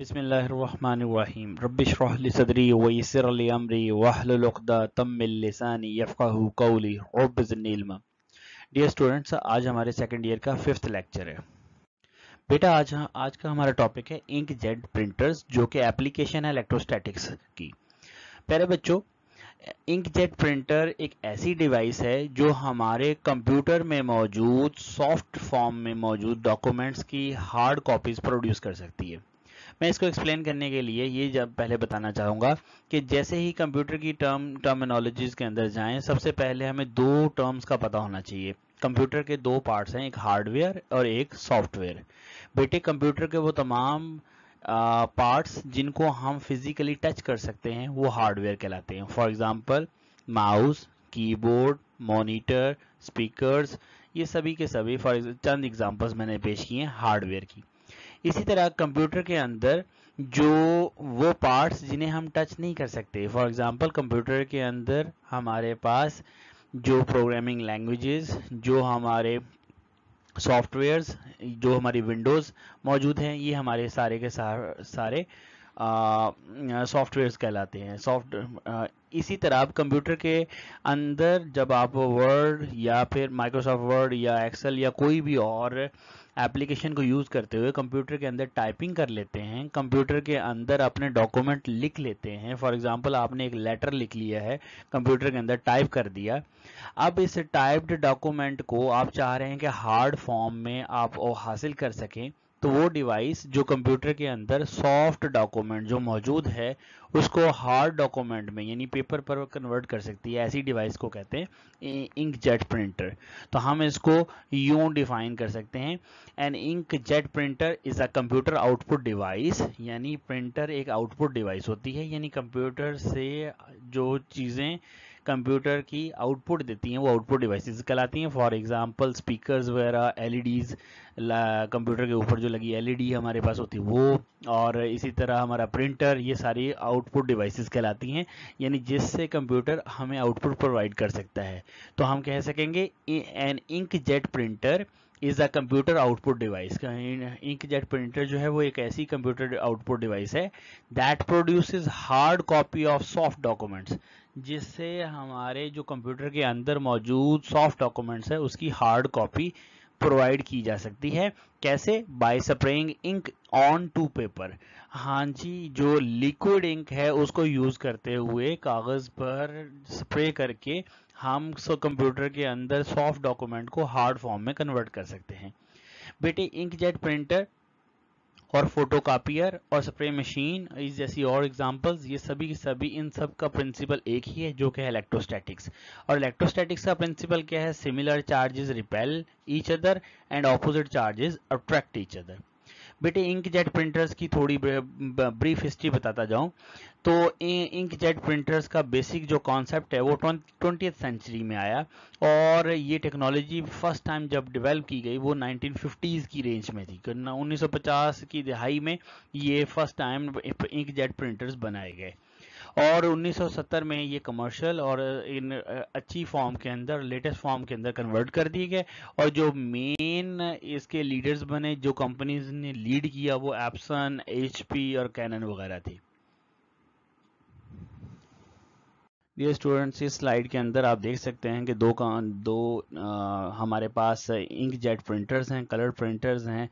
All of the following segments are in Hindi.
बिसमीम रबिशरहली सदरी वसरली अमरी वाहलदा तमिल लसानी यफ़ाहू कौली ओबनीलमा डियर स्टूडेंट्स आज हमारे सेकेंड ईयर का फिफ्थ लेक्चर है बेटा आज आज का हमारा टॉपिक है इंक जेड प्रिंटर्स जो कि एप्लीकेशन है इलेक्ट्रोस्टैटिक्स की पहले बच्चों इंक जेट प्रिंटर एक ऐसी डिवाइस है जो हमारे कंप्यूटर में मौजूद सॉफ्ट फॉर्म में मौजूद डॉक्यूमेंट्स की हार्ड कॉपीज प्रोड्यूस कर सकती है मैं इसको एक्सप्लेन करने के लिए ये जब पहले बताना चाहूँगा कि जैसे ही कंप्यूटर की टर्म टर्मिनोलॉजीज के अंदर जाएं सबसे पहले हमें दो टर्म्स का पता होना चाहिए कंप्यूटर के दो पार्ट्स हैं एक हार्डवेयर और एक सॉफ्टवेयर बेटे कंप्यूटर के वो तमाम पार्ट्स जिनको हम फिजिकली टच कर सकते हैं वो हार्डवेयर कहलाते हैं for example mouse keyboard monitor speakers ये सभी के सभी फॉर चंद एग्जांपल्स मैंने पेश किए हैं हार्डवेयर की इसी तरह कंप्यूटर के अंदर जो वो पार्ट्स जिन्हें हम टच नहीं कर सकते फॉर एग्जांपल कंप्यूटर के अंदर हमारे पास जो प्रोग्रामिंग लैंग्वेजेस जो हमारे सॉफ्टवेयर्स जो हमारी विंडोज़ मौजूद हैं ये हमारे सारे के सारे सॉफ्टवेयर्स कहलाते हैं सॉफ्ट इसी तरह आप कंप्यूटर के अंदर जब आप वर्ड या फिर माइक्रोसॉफ्ट वर्ड या एक्सेल या कोई भी और एप्लीकेशन को यूज़ करते हुए कंप्यूटर के अंदर टाइपिंग कर लेते हैं कंप्यूटर के अंदर अपने डॉक्यूमेंट लिख लेते हैं फॉर एग्जांपल आपने एक लेटर लिख लिया है कंप्यूटर के अंदर टाइप कर दिया अब इस टाइप्ड डॉक्यूमेंट को आप चाह रहे हैं कि हार्ड फॉर्म में आप हासिल कर सकें तो वो डिवाइस जो कंप्यूटर के अंदर सॉफ्ट डॉक्यूमेंट जो मौजूद है उसको हार्ड डॉक्यूमेंट में यानी पेपर पर कन्वर्ट कर सकती है ऐसी डिवाइस को कहते हैं इंक जेट प्रिंटर तो हम इसको यूं डिफाइन कर सकते हैं an ink jet printer is a computer output device यानी प्रिंटर एक आउटपुट डिवाइस होती है यानी कंप्यूटर से जो चीज़ें कंप्यूटर की आउटपुट देती हैं वो आउटपुट डिवाइसेस कहलाती हैं फॉर एग्जांपल स्पीकर्स वगैरह एलईडीज e कंप्यूटर के ऊपर जो लगी एलईडी e हमारे पास होती है वो और इसी तरह हमारा प्रिंटर ये सारी आउटपुट डिवाइसेस कहलाती हैं यानी जिससे कंप्यूटर हमें आउटपुट प्रोवाइड कर सकता है तो हम कह सकेंगे an ink jet printer is a computer output device ink jet printer जो है वो एक ऐसी कंप्यूटर आउटपुट डिवाइस है that produce hard copy of soft documents जिससे हमारे जो कंप्यूटर के अंदर मौजूद सॉफ्ट डॉक्यूमेंट्स है उसकी हार्ड कॉपी प्रोवाइड की जा सकती है कैसे by spraying ink on to paper हाँ जी जो लिक्विड इंक है उसको यूज़ करते हुए कागज़ पर स्प्रे करके हम कंप्यूटर के अंदर सॉफ्ट डॉक्यूमेंट को हार्ड फॉर्म में कन्वर्ट कर सकते हैं बेटे इंक जेट प्रिंटर और फोटो कापियर और स्प्रे मशीन इस जैसी और एग्जांपल्स ये सभी की सभी इन सब का प्रिंसिपल एक ही है जो कि है इलेक्ट्रोस्टैटिक्स और इलेक्ट्रोस्टैटिक्स का प्रिंसिपल क्या है similar charges repel each other and opposite charges attract each other बेटे इंक जेट प्रिंटर्स की थोड़ी ब्रीफ हिस्ट्री बताता जाऊँ तो इंक जेट प्रिंटर्स का बेसिक जो कॉन्सेप्ट है वो ट्वेंटी सेंचुरी में आया और ये टेक्नोलॉजी फर्स्ट टाइम जब डेवलप की गई वो 1950s की रेंज में थी उन्नीस की दिहाई में ये first time ink jet printers बनाए गए और 1970 में ये कमर्शियल और इन अच्छी फॉर्म के अंदर लेटेस्ट फॉर्म के अंदर कन्वर्ट कर दिए गए और जो मेन इसके लीडर्स बने जो कंपनीज ने लीड किया वो एप्सन एचपी और कैनन वगैरह थी ये स्टूडेंट्स इस स्लाइड के अंदर आप देख सकते हैं कि दो का दो आ, हमारे पास इंक जेट प्रिंटर्स हैं कलर प्रिंटर्स हैं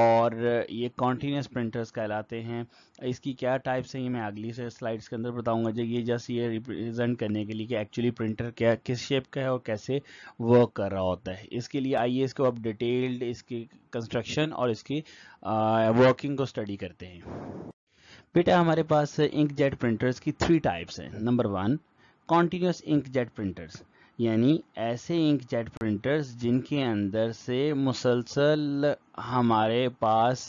और ये कॉन्टीन्यूस प्रिंटर्स कहलाते हैं इसकी क्या टाइप्स हैं ये मैं अगली से स्लाइड्स के अंदर बताऊंगा जब ये जस्ट ये रिप्रेजेंट करने के लिए कि एक्चुअली प्रिंटर क्या किस शेप का है और कैसे वर्क कर रहा होता है इसके लिए आइए इसको आप डिटेल्ड इसकी कंस्ट्रक्शन और इसकी वर्किंग को स्टडी करते हैं बेटा हमारे पास इंक जेट प्रिंटर्स की थ्री टाइप्स हैं number one continuous jet printers यानी ऐसे इंक जेट प्रिंटर्स जिनके अंदर से मुसलसल हमारे पास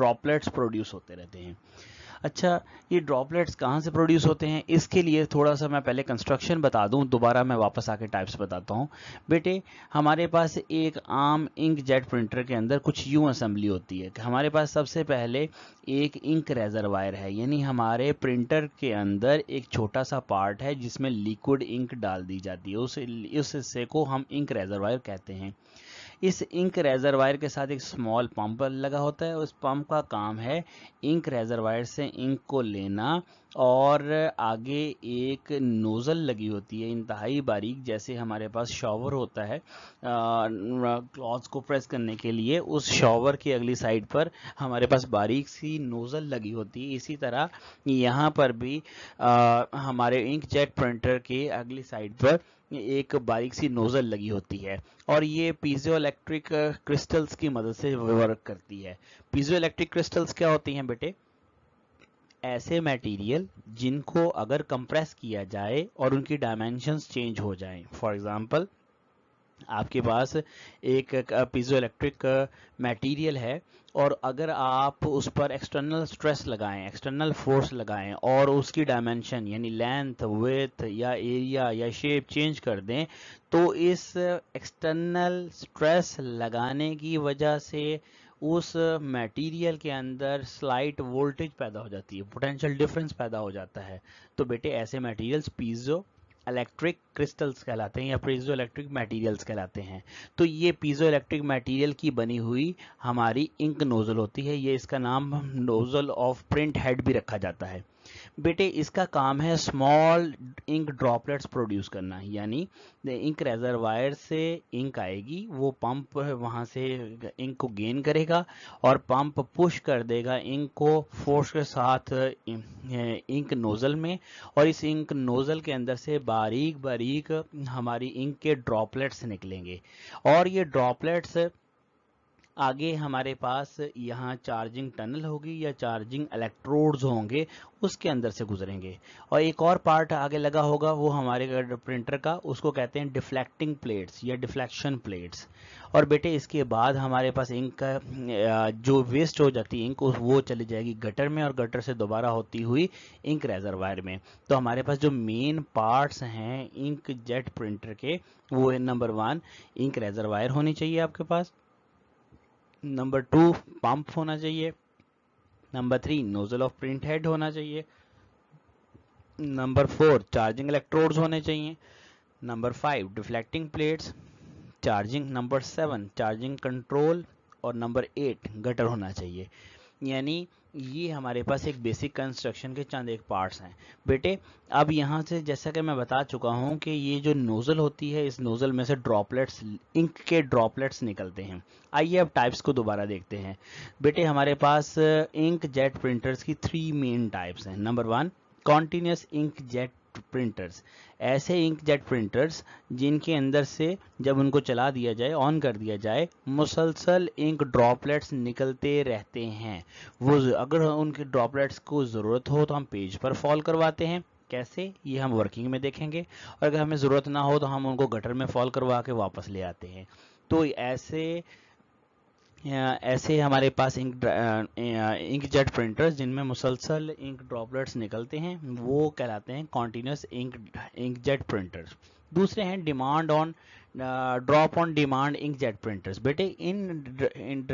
ड्रॉपलेट्स प्रोड्यूस होते रहते हैं अच्छा ये ड्रॉपलेट्स कहाँ से प्रोड्यूस होते हैं इसके लिए थोड़ा सा मैं पहले कंस्ट्रक्शन बता दूँ दोबारा मैं वापस आके टाइप्स बताता हूँ बेटे हमारे पास एक आम इंक जेट प्रिंटर के अंदर कुछ यूँ असेंबली होती है हमारे पास सबसे पहले एक इंक रेजरवायर है यानी हमारे प्रिंटर के अंदर एक छोटा सा पार्ट है जिसमें लिक्विड इंक डाल दी जाती है उस इस हिस्से को हम इंक रेजरवायर कहते हैं इस इंक रेजरवायर के साथ एक स्मॉल पंप लगा होता है उस पंप का काम है इंक रेजरवायर से इंक को लेना और आगे एक नोज़ल लगी होती है इंतहाई बारीक जैसे हमारे पास शॉवर होता है क्लॉथ्स को प्रेस करने के लिए उस शॉवर की अगली साइड पर हमारे पास बारीक सी नोज़ल लगी होती है इसी तरह यहाँ पर भी आ, हमारे इंक जेट प्रिंटर के अगली साइड पर एक बारीक सी नोजल लगी होती है और ये पीजो इलेक्ट्रिक क्रिस्टल्स की मदद से वर्क करती है पीजो इलेक्ट्रिक क्रिस्टल्स क्या होती हैं बेटे ऐसे मटेरियल जिनको अगर कंप्रेस किया जाए और उनकी डायमेंशंस चेंज हो जाएं फॉर एग्जांपल आपके पास एक पीजो इलेक्ट्रिक मटेरियल है और अगर आप उस पर एक्सटर्नल स्ट्रेस लगाएं एक्सटर्नल फोर्स लगाएं और उसकी डायमेंशन यानी लेंथ विथ या एरिया या शेप चेंज कर दें तो इस एक्सटर्नल स्ट्रेस लगाने की वजह से उस मटेरियल के अंदर स्लाइट वोल्टेज पैदा हो जाती है पोटेंशियल डिफरेंस पैदा हो जाता है तो बेटे ऐसे मटेरियल्स पीजो इलेक्ट्रिक क्रिस्टल्स कहलाते हैं या पीजो इलेक्ट्रिक मटेरियल्स कहलाते हैं तो ये पीजो इलेक्ट्रिक मटेरियल की बनी हुई हमारी इंक नोजल होती है ये इसका नाम नोजल ऑफ प्रिंट हेड भी रखा जाता है बेटे इसका काम है स्मॉल इंक ड्रॉपलेट्स प्रोड्यूस करना यानी इंक रेजरवायर से इंक आएगी वो पंप वहाँ से इंक को गेन करेगा और पंप पुश कर देगा इंक को फोर्स के साथ इंक नोज़ल में और इस इंक नोज़ल के अंदर से बारीक बारीक हमारी इंक के ड्रॉपलेट्स निकलेंगे और ये ड्रॉपलेट्स आगे हमारे पास यहाँ चार्जिंग टनल होगी या चार्जिंग इलेक्ट्रोड्स होंगे उसके अंदर से गुजरेंगे और एक और पार्ट आगे लगा होगा वो हमारे प्रिंटर का उसको कहते हैं डिफ्लेक्टिंग प्लेट्स या डिफ्लेक्शन प्लेट्स और बेटे इसके बाद हमारे पास इंक का जो वेस्ट हो जाती है इंक वो चली जाएगी गटर में और गटर से दोबारा होती हुई इंक रेजरवायर में तो हमारे पास जो मेन पार्ट्स हैं इंक जेट प्रिंटर के वो है नंबर वन इंक रेजरवायर होनी चाहिए आपके पास नंबर टू पंप होना चाहिए number three nozzle of print head होना चाहिए नंबर फोर चार्जिंग इलेक्ट्रोड्स होने चाहिए number five deflecting plates charging number seven charging control और नंबर एट गटर होना चाहिए यानी ये हमारे पास एक बेसिक कंस्ट्रक्शन के चंद एक पार्ट्स हैं बेटे अब यहाँ से जैसा कि मैं बता चुका हूँ कि ये जो नोज़ल होती है इस नोज़ल में से ड्रॉपलेट्स इंक के ड्रॉपलेट्स निकलते हैं आइए अब टाइप्स को दोबारा देखते हैं बेटे हमारे पास इंक जेट प्रिंटर्स की थ्री मेन टाइप्स हैं number one continuous ink jet printers ऐसे इंक जेट प्रिंटर्स जिनके अंदर से जब उनको चला दिया जाए ऑन कर दिया जाए मुसलसल इंक ड्रॉपलेट्स निकलते रहते हैं वो अगर उनके ड्रॉपलेट्स को ज़रूरत हो तो हम पेज पर फॉल करवाते हैं कैसे ये हम वर्किंग में देखेंगे और अगर हमें ज़रूरत ना हो तो हम उनको गटर में फॉल करवा के वापस ले आते हैं तो ऐसे ऐसे हमारे पास इंक इंक जेट प्रिंटर्स जिनमें मुसलसल इंक ड्रॉपलेट्स निकलते हैं वो कहलाते हैं continuous ink ink jet printers दूसरे हैं demand on drop on demand ink jet printers बेटे इन, इन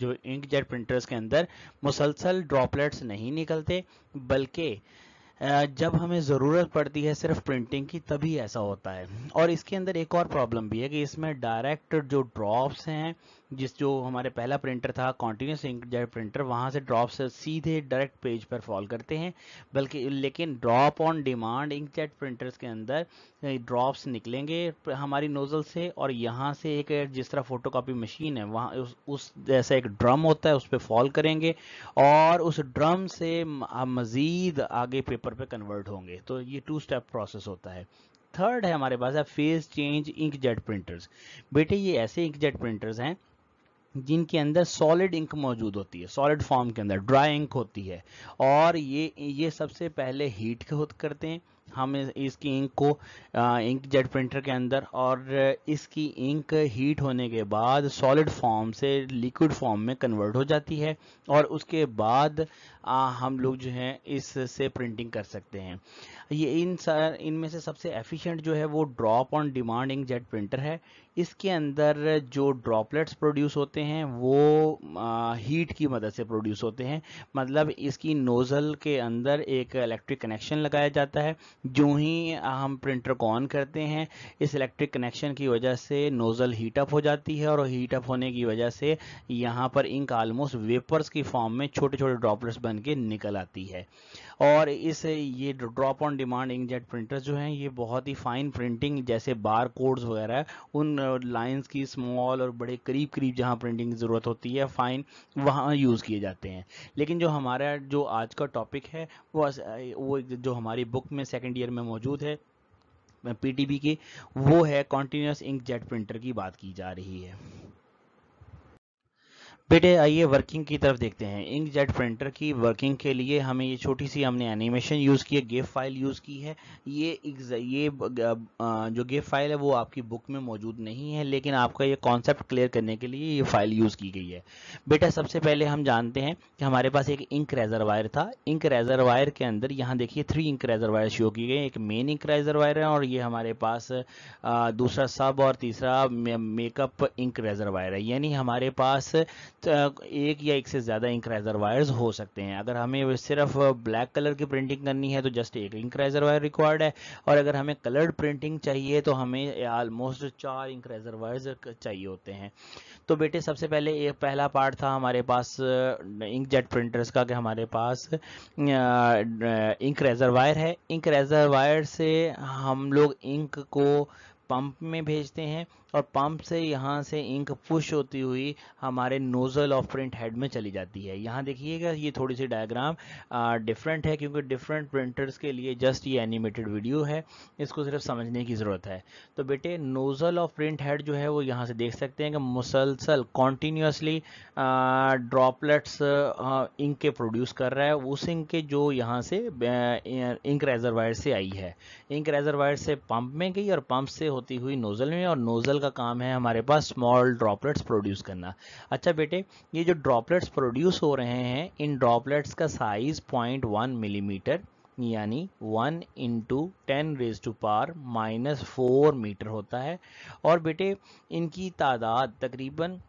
जो इंक जेट प्रिंटर्स के अंदर मुसलसल ड्रॉपलेट्स नहीं निकलते बल्कि जब हमें ज़रूरत पड़ती है सिर्फ प्रिंटिंग की तभी ऐसा होता है और इसके अंदर एक और प्रॉब्लम भी है कि इसमें डायरेक्ट जो ड्रॉप्स हैं जिस जो हमारे पहला प्रिंटर था कॉन्टीन्यूस इंकजेट प्रिंटर वहाँ से ड्रॉप से सीधे डायरेक्ट पेज पर फॉल करते हैं बल्कि लेकिन drop on demand inkjet printers के अंदर ड्रॉप्स निकलेंगे हमारी नोज़ल से और यहाँ से एक जिस तरह फोटोकॉपी मशीन है वहाँ उस, उस जैसा एक ड्रम होता है उस पर फॉल करेंगे और उस ड्रम से मज़ीद आगे पेपर पे कन्वर्ट होंगे तो ये टू स्टेप प्रोसेस होता है थर्ड है हमारे पास है फेज चेंज इंकजेट प्रिंटर्स बेटे ये ऐसे इंकजेट प्रिंटर्स हैं जिनके अंदर सॉलिड इंक मौजूद होती है सॉलिड फॉर्म के अंदर ड्राई इंक होती है और ये ये सबसे पहले हीट करते हैं हम इसकी इंक को इंक जेट प्रिंटर के अंदर और इसकी इंक हीट होने के बाद सॉलिड फॉर्म से लिक्विड फॉर्म में कन्वर्ट हो जाती है और उसके बाद आ, हम लोग जो हैं इससे प्रिंटिंग कर सकते हैं ये इन सर इनमें से सबसे एफिशिएंट जो है वो drop on demand ink jet printer है इसके अंदर जो ड्रॉपलेट्स प्रोड्यूस होते हैं वो आ, हीट की मदद से प्रोड्यूस होते हैं मतलब इसकी नोज़ल के अंदर एक इलेक्ट्रिक कनेक्शन लगाया जाता है जो ही हम प्रिंटर को ऑन करते हैं इस इलेक्ट्रिक कनेक्शन की वजह से नोज़ल हीटअप हो जाती है और हीटअप होने की वजह से यहाँ पर इंक आलमोस्ट वेपर्स की फॉर्म में छोटे छोटे ड्रॉपलेट्स बन बन के निकल आती है और इस ये drop on demand inkjet printer जो हैं ये बहुत ही फाइन प्रिंटिंग जैसे बार कोड्स वगैरह उन लाइंस की स्मॉल और बड़े करीब करीब जहां प्रिंटिंग की ज़रूरत होती है फाइन वहां यूज़ किए जाते हैं लेकिन जो हमारा जो आज का टॉपिक है वो वो जो हमारी बुक में सेकेंड ईयर में मौजूद है पी की वो है कॉन्टीन्यूस इंक जेट प्रिंटर की बात की जा रही है बेटे आइए वर्किंग की तरफ देखते हैं इंक जेट प्रिंटर की वर्किंग के लिए हमें ये छोटी सी हमने एनिमेशन यूज़ की है गेप फाइल यूज़ की है ये ये जो गेप फाइल है वो आपकी बुक में मौजूद नहीं है लेकिन आपका ये कॉन्सेप्ट क्लियर करने के लिए ये फाइल यूज़ की गई है बेटा सबसे पहले हम जानते हैं कि हमारे पास एक इंक रेजर वायर था इंक रेजरवायर के अंदर यहाँ देखिए three ink reservoir show की गई एक मेन इंक रेजर वायर है और ये हमारे पास दूसरा सब और तीसरा मेकअप इंक रेजर वायर है यानी हमारे पास एक या एक से ज़्यादा इंक्राइजर वायर्स हो सकते हैं अगर हमें सिर्फ ब्लैक कलर की प्रिंटिंग करनी है तो जस्ट एक इंक्राइजर वायर रिक्वायर्ड है और अगर हमें कलर्ड प्रिंटिंग चाहिए तो हमें आलमोस्ट चार इंक्राइजर वायर्स चाहिए होते हैं तो बेटे सबसे पहले एक पहला पार्ट था हमारे पास इंक जेट प्रिंटर्स का कि हमारे पास इंक रेजर वायर है इंक रेजर वायर से हम लोग इंक को पंप में भेजते हैं और पंप से यहाँ से इंक पुश होती हुई हमारे नोज़ल ऑफ प्रिंट हेड में चली जाती है यहाँ देखिएगा ये थोड़ी सी डायग्राम डिफरेंट है क्योंकि डिफरेंट प्रिंटर्स के लिए जस्ट ये एनिमेटेड वीडियो है इसको सिर्फ समझने की ज़रूरत है तो बेटे नोज़ल ऑफ प्रिंट हेड जो है वो यहाँ से देख सकते हैं कि मुसलसल कॉन्टीन्यूसली ड्रॉपलेट्स इंक के प्रोड्यूस कर रहा है उस इंक के जो यहाँ से इंक रेजरवायर से आई है इंक रेजरवायर से पंप में गई और पंप से होती हुई नोज़ल में और नोज़ल सेल का काम है हमारे पास स्मॉल ड्रॉपलेट्स प्रोड्यूस करना अच्छा बेटे ये जो ड्रॉपलेट्स प्रोड्यूस हो रहे हैं इन ड्रॉपलेट्स का साइज़ 0.1 मिलीमीटर mm, यानी one into ten raise to power minus four metre होता है और बेटे इनकी तादाद तकरीबन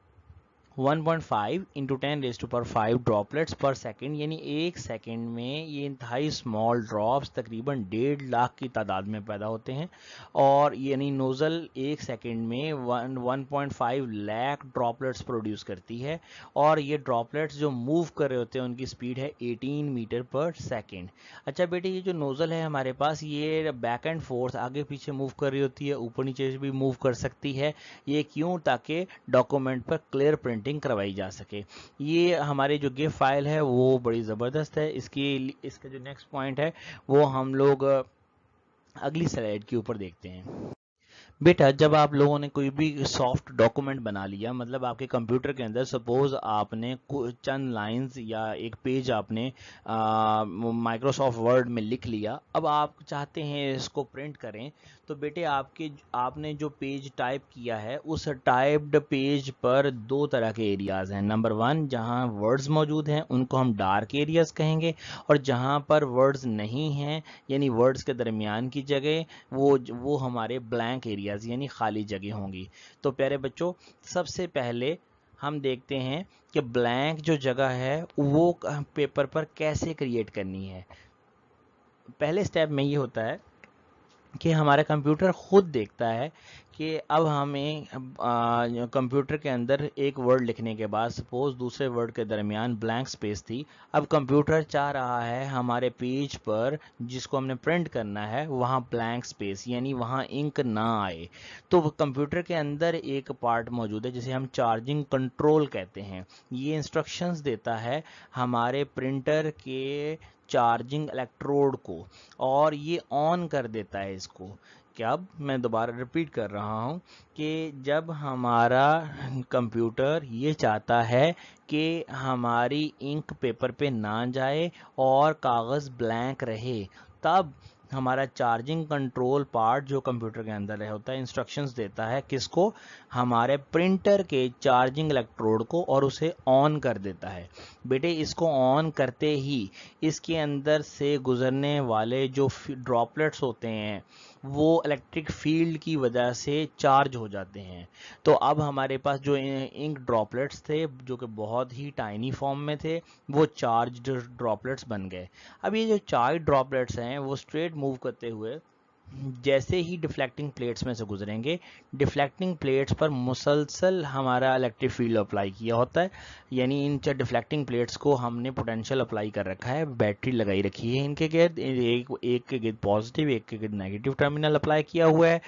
one point five into ten raise to power five droplets per second यानी एक सेकेंड में ये इंतहाई स्मॉल ड्रॉप्स तकरीबन डेढ़ लाख की तादाद में पैदा होते हैं और यानी नोज़ल एक सेकेंड में one one point five lakh droplets produce करती है और ये ड्रॉपलेट्स जो मूव कर रहे होते हैं उनकी स्पीड है एटीन मीटर पर सेकेंड अच्छा बेटे ये जो नोज़ल है हमारे पास ये बैक एंड फोर्थ आगे पीछे मूव कर रही होती है ऊपर नीचे भी मूव कर सकती है ये क्यों ताकि डॉक्यूमेंट पर क्लियर प्रिंटिंग प्रिंटिंग करवाई जा सके ये हमारे जो गिफ्ट फाइल है वो बड़ी ज़बरदस्त है इसकी इसका जो नेक्स्ट पॉइंट है वो हम लोग अगली स्लाइड के ऊपर देखते हैं बेटा जब आप लोगों ने कोई भी सॉफ्ट डॉक्यूमेंट बना लिया मतलब आपके कंप्यूटर के अंदर सपोज आपने चंद लाइंस या एक पेज आपने माइक्रोसॉफ्ट वर्ड में लिख लिया अब आप चाहते हैं इसको प्रिंट करें तो बेटे आपके आपने जो पेज टाइप किया है उस टाइप्ड पेज पर दो तरह के एरियाज़ हैं नंबर वन जहाँ वर्ड्स मौजूद हैं उनको हम डार्क एरियाज़ कहेंगे और जहाँ पर वर्ड्स नहीं हैं यानी वर्ड्स के दरमियान की जगह वो वो हमारे ब्लैंक एरिया एरियाज यानी खाली जगह होंगी तो प्यारे बच्चों सबसे पहले हम देखते हैं कि ब्लैंक जो जगह है वो पेपर पर कैसे क्रिएट करनी है पहले स्टेप में ये होता है कि हमारा कंप्यूटर खुद देखता है कि अब हमें कंप्यूटर के अंदर एक वर्ड लिखने के बाद सपोज दूसरे वर्ड के दरमियान ब्लैंक स्पेस थी अब कंप्यूटर चाह रहा है हमारे पेज पर जिसको हमने प्रिंट करना है वहाँ ब्लैंक स्पेस यानी वहाँ इंक ना आए तो कंप्यूटर के अंदर एक पार्ट मौजूद है जिसे हम चार्जिंग कंट्रोल कहते हैं ये इंस्ट्रक्शंस देता है हमारे प्रिंटर के चार्जिंग इलेक्ट्रोड को और ये ऑन कर देता है इसको कि अब मैं दोबारा रिपीट कर रहा हूँ कि जब हमारा कंप्यूटर ये चाहता है कि हमारी इंक पेपर पे ना जाए और कागज़ ब्लैंक रहे तब हमारा चार्जिंग कंट्रोल पार्ट जो कंप्यूटर के अंदर होता है इंस्ट्रक्शंस देता है किसको हमारे प्रिंटर के चार्जिंग इलेक्ट्रोड को और उसे ऑन कर देता है बेटे इसको ऑन करते ही इसके अंदर से गुजरने वाले जो ड्रॉपलेट्स होते हैं वो इलेक्ट्रिक फील्ड की वजह से चार्ज हो जाते हैं तो अब हमारे पास जो इंक ड्रॉपलेट्स थे जो कि बहुत ही टाइनी फॉर्म में थे वो चार्ज ड्रॉपलेट्स बन गए अब ये जो चार्ज ड्रॉपलेट्स हैं वो स्ट्रेट मूव करते हुए जैसे ही डिफ्लेक्टिंग प्लेट्स में से गुजरेंगे डिफ्लेक्टिंग प्लेट्स पर मुसलसल हमारा इलेक्ट्रिक फील्ड अप्लाई किया होता है यानी इन चार डिफ्लेक्टिंग प्लेट्स को हमने पोटेंशियल अप्लाई कर रखा है बैटरी लगाई रखी है इनके गिर्द एक एक के गिर्द पॉजिटिव एक के गिर्द नेगेटिव टर्मिनल अप्लाई किया हुआ है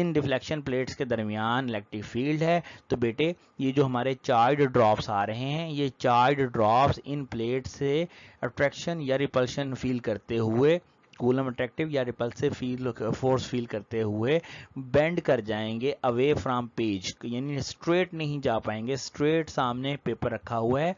इन डिफ्लेक्शन प्लेट्स के दरमियान इलेक्ट्रिक फील्ड है तो बेटे ये जो हमारे चार्ज ड्रॉप्स आ रहे हैं ये चार्ज ड्रॉप्स इन प्लेट से अट्रैक्शन या रिपल्शन फील करते हुए कूलम अट्रैक्टिव या रिपल्सिव फील फोर्स फील करते हुए बेंड कर जाएंगे अवे फ्रॉम पेज यानी स्ट्रेट नहीं जा पाएंगे स्ट्रेट सामने पेपर रखा हुआ है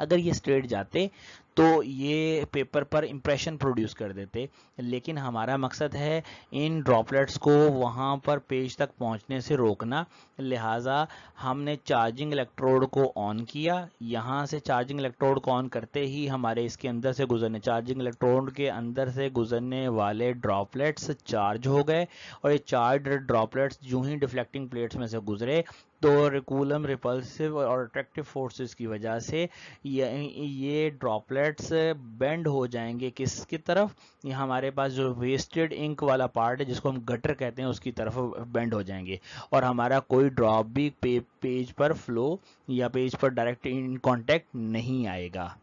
अगर ये स्ट्रेट जाते तो ये पेपर पर इम्प्रेशन प्रोड्यूस कर देते लेकिन हमारा मकसद है इन ड्रॉपलेट्स को वहाँ पर पेज तक पहुँचने से रोकना लिहाजा हमने चार्जिंग इलेक्ट्रोड को ऑन किया यहाँ से चार्जिंग इलेक्ट्रोड को ऑन करते ही हमारे इसके अंदर से गुजरने चार्जिंग इलेक्ट्रोड के अंदर से गुजरने वाले ड्रॉपलेट्स चार्ज हो गए और ये चार्ज ड्रॉपलेट्स जो ही डिफ्लेक्टिंग प्लेट्स में से गुजरे तो रिकूलम रिपल्सिव और अट्रैक्टिव फोर्सेस की वजह से ये ये ड्रॉपलेट्स बेंड हो जाएंगे किसकी तरफ ये हमारे पास जो वेस्टेड इंक वाला पार्ट है जिसको हम गटर कहते हैं उसकी तरफ बेंड हो जाएंगे और हमारा कोई कोई ड्रॉप भी पे, पेज पर फ्लो या पेज पर डायरेक्ट इन कॉन्टेक्ट नहीं आएगा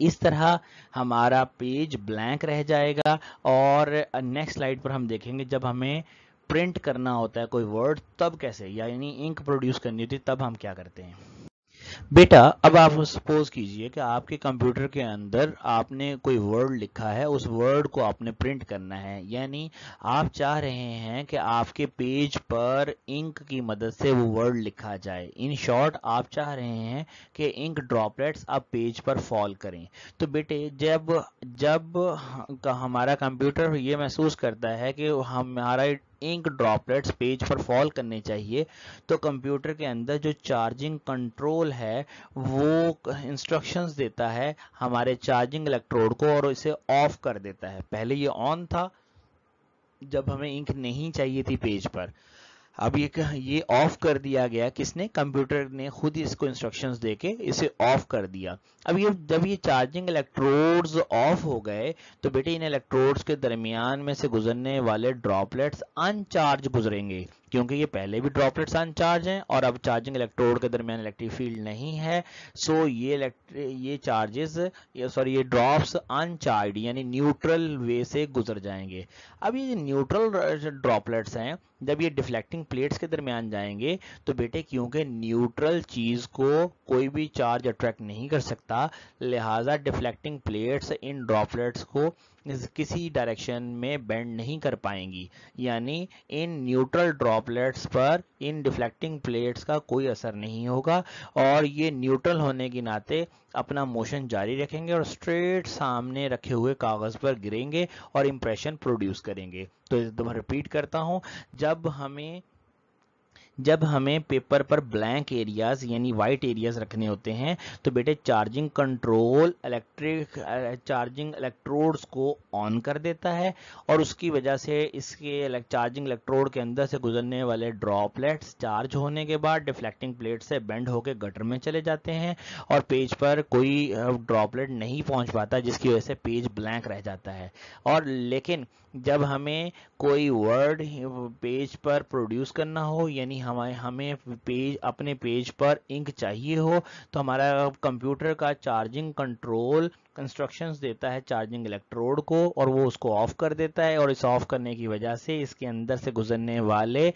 इस तरह हमारा पेज ब्लैंक रह जाएगा और नेक्स्ट स्लाइड पर हम देखेंगे जब हमें प्रिंट करना होता है कोई वर्ड तब कैसे यानी इंक प्रोड्यूस करनी होती है तब हम क्या करते हैं बेटा अब आप सपोज कीजिए कि आपके कंप्यूटर के अंदर आपने कोई वर्ड लिखा है उस वर्ड को आपने प्रिंट करना है यानी आप चाह रहे हैं कि आपके पेज पर इंक की मदद से वो वर्ड लिखा जाए इन शॉर्ट आप चाह रहे हैं कि इंक ड्रॉपलेट्स आप पेज पर फॉल करें तो बेटे जब जब हमारा कंप्यूटर ये महसूस करता है कि हमारा इंक ड्रॉपलेट्स पेज पर फॉल करने चाहिए तो कंप्यूटर के अंदर जो चार्जिंग कंट्रोल है वो इंस्ट्रक्शंस देता है हमारे चार्जिंग इलेक्ट्रोड को और इसे ऑफ कर देता है पहले ये ऑन था जब हमें इंक नहीं चाहिए थी पेज पर अब ये ये ऑफ कर दिया गया किसने कंप्यूटर ने खुद इसको इंस्ट्रक्शंस देके इसे ऑफ कर दिया अब ये जब ये चार्जिंग इलेक्ट्रोड्स ऑफ हो गए तो बेटे इन इलेक्ट्रोड्स के दरमियान में से गुजरने वाले ड्रॉपलेट्स अनचार्ज गुजरेंगे क्योंकि ये पहले भी ड्रॉपलेट्स अनचार्ज हैं और अब चार्जिंग इलेक्ट्रोड के दरमियान इलेक्ट्रिक फील्ड नहीं है सो ये ये चार्जेस सॉरी ये ड्रॉप्स अनचार्ज यानी न्यूट्रल वे से गुजर जाएंगे अब ये न्यूट्रल ड्रॉपलेट्स हैं जब ये डिफ्लेक्टिंग प्लेट्स के दरमियान जाएंगे तो बेटे क्योंकि न्यूट्रल चीज़ को कोई भी चार्ज अट्रैक्ट नहीं कर सकता लिहाजा डिफ्लेक्टिंग प्लेट्स इन ड्रॉपलेट्स को किसी डायरेक्शन में बेंड नहीं कर पाएंगी यानी इन न्यूट्रल ड्रॉपलेट्स पर इन डिफ्लेक्टिंग प्लेट्स का कोई असर नहीं होगा और ये न्यूट्रल होने के नाते अपना मोशन जारी रखेंगे और स्ट्रेट सामने रखे हुए कागज़ पर गिरेंगे और इम्प्रेशन प्रोड्यूस करेंगे तो मैं रिपीट करता हूँ जब हमें जब हमें पेपर पर ब्लैंक एरियाज यानी वाइट एरियाज रखने होते हैं तो बेटे charging control electric charging electrodes को ऑन कर देता है और उसकी वजह से इसके चार्जिंग इलेक्ट्रोड के अंदर से गुजरने वाले ड्रॉपलेट्स चार्ज होने के बाद डिफ्लेक्टिंग प्लेट से बेंड होकर गटर में चले जाते हैं और पेज पर कोई ड्रॉपलेट नहीं पहुंच पाता जिसकी वजह से पेज ब्लैंक रह जाता है और लेकिन जब हमें कोई वर्ड पेज पर प्रोड्यूस करना हो यानी हमारे हमें पेज अपने पेज पर इंक चाहिए हो तो हमारा कंप्यूटर का चार्जिंग कंट्रोल कंस्ट्रक्शंस देता है चार्जिंग इलेक्ट्रोड को और वो उसको ऑफ कर देता है और इस ऑफ करने की वजह से इसके अंदर से गुजरने वाले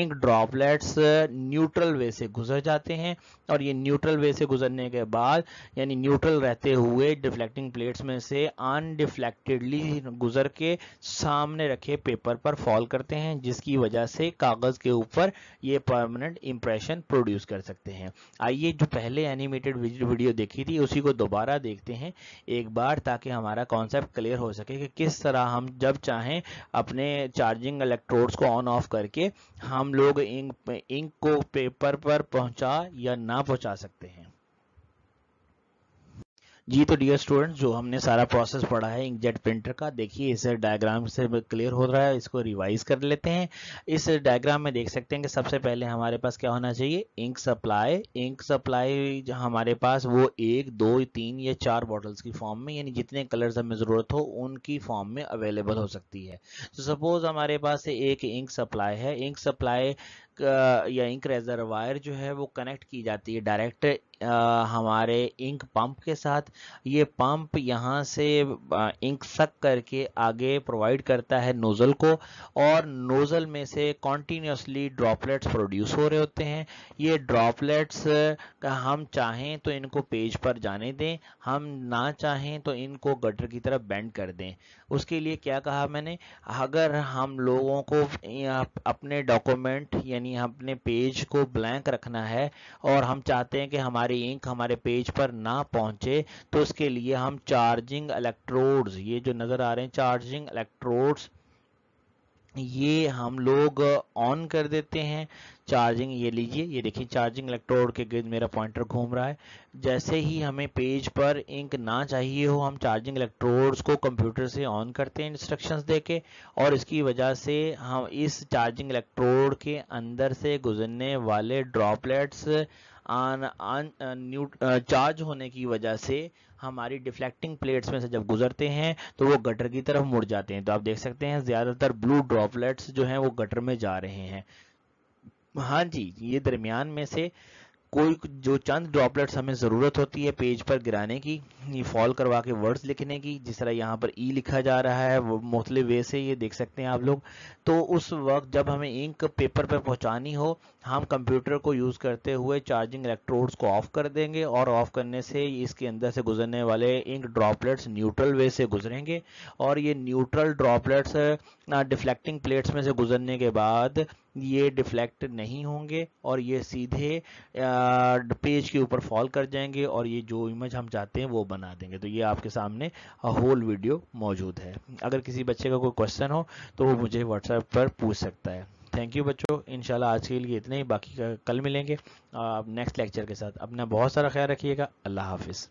इंक ड्रॉपलेट्स न्यूट्रल वे से गुजर जाते हैं और ये न्यूट्रल वे से गुजरने के बाद यानी न्यूट्रल रहते हुए डिफ्लेक्टिंग प्लेट्स में से अनडिफ्लेक्टेडली गुजर के सामने रखे पेपर पर फॉल करते हैं जिसकी वजह से कागज़ के ऊपर ये परमानेंट इंप्रेशन प्रोड्यूस कर सकते हैं आइए जो पहले एनिमेटेड वीडियो देखी थी उसी को दोबारा देखते हैं एक बार ताकि हमारा कॉन्सेप्ट क्लियर हो सके कि किस तरह हम जब चाहें अपने चार्जिंग इलेक्ट्रोड्स को ऑन ऑफ करके हम लोग इंक इंक को पेपर पर पहुंचा या ना पहुंचा सकते हैं जी तो डियर स्टूडेंट जो हमने सारा प्रोसेस पढ़ा है इंकजेट प्रिंटर का देखिए इस डायग्राम से क्लियर हो रहा है इसको रिवाइज कर लेते हैं इस डायग्राम में देख सकते हैं कि सबसे पहले हमारे पास क्या होना चाहिए इंक सप्लाई इंक सप्लाई हमारे पास वो एक दो तीन या चार बॉटल्स की फॉर्म में यानी जितने कलर्स हमें ज़रूरत हो उनकी फॉर्म में अवेलेबल हो सकती है तो सपोज़ हमारे पास एक इंक सप्लाई है इंक सप्लाई या इंक रेजरवायर जो है वो कनेक्ट की जाती है डायरेक्ट हमारे इंक पंप के साथ ये पंप यहाँ से इंक सक करके आगे प्रोवाइड करता है नोज़ल को और नोज़ल में से कॉन्टीन्यूसली ड्रॉपलेट्स प्रोड्यूस हो रहे होते हैं ये ड्रॉपलेट्स हम चाहें तो इनको पेज पर जाने दें हम ना चाहें तो इनको गटर की तरफ बेंड कर दें उसके लिए क्या कहा मैंने अगर हम लोगों को अपने डॉक्यूमेंट यानी अपने पेज को ब्लैंक रखना है और हम चाहते हैं कि हमारे हमारी इंक हमारे पेज पर ना पहुंचे तो उसके लिए हम चार्जिंग इलेक्ट्रोड्स ये जो नज़र आ रहे हैं चार्जिंग इलेक्ट्रोड्स ये हम लोग ऑन कर देते हैं चार्जिंग ये लीजिए ये देखिए चार्जिंग इलेक्ट्रोड के गिर्द मेरा पॉइंटर घूम रहा है जैसे ही हमें पेज पर इंक ना चाहिए हो हम चार्जिंग इलेक्ट्रोड्स को कंप्यूटर से ऑन करते हैं इंस्ट्रक्शंस देके और इसकी वजह से हम इस चार्जिंग इलेक्ट्रोड के अंदर से गुजरने वाले ड्रॉपलेट्स आन आन न्यू चार्ज होने की वजह से हमारी डिफ्लेक्टिंग प्लेट्स में से जब गुजरते हैं तो वो गटर की तरफ मुड़ जाते हैं तो आप देख सकते हैं ज़्यादातर ब्लू ड्रॉपलेट्स जो हैं वो गटर में जा रहे हैं हाँ जी ये दरमियान में से कोई जो चंद ड्रॉपलेट्स हमें ज़रूरत होती है पेज पर गिराने की ये फॉल करवा के वर्ड्स लिखने की जिस तरह यहाँ पर ई e लिखा जा रहा है वो मुख्तलि वे से ये देख सकते हैं आप लोग तो उस वक्त जब हमें इंक पेपर पर पहुँचानी हो हम कंप्यूटर को यूज़ करते हुए चार्जिंग इलेक्ट्रोड्स को ऑफ़ कर देंगे और ऑफ़ करने से इसके अंदर से गुजरने वाले इंक ड्रॉपलेट्स न्यूट्रल वे से गुजरेंगे और ये न्यूट्रल ड्रॉपलेट्स डिफ्लेक्टिंग प्लेट्स में से गुजरने के बाद ये डिफ्लेक्ट नहीं होंगे और ये सीधे पेज के ऊपर फॉल कर जाएंगे और ये जो इमेज हम चाहते हैं वो बना देंगे तो ये आपके सामने होल वीडियो मौजूद है अगर किसी बच्चे का कोई क्वेश्चन हो तो वो मुझे व्हाट्सएप पर पूछ सकता है थैंक यू बच्चों इनशाला आज के लिए इतना ही बाकी कल मिलेंगे आप नेक्स्ट लेक्चर के साथ अपना बहुत सारा ख्याल रखिएगा अल्लाह हाफिज़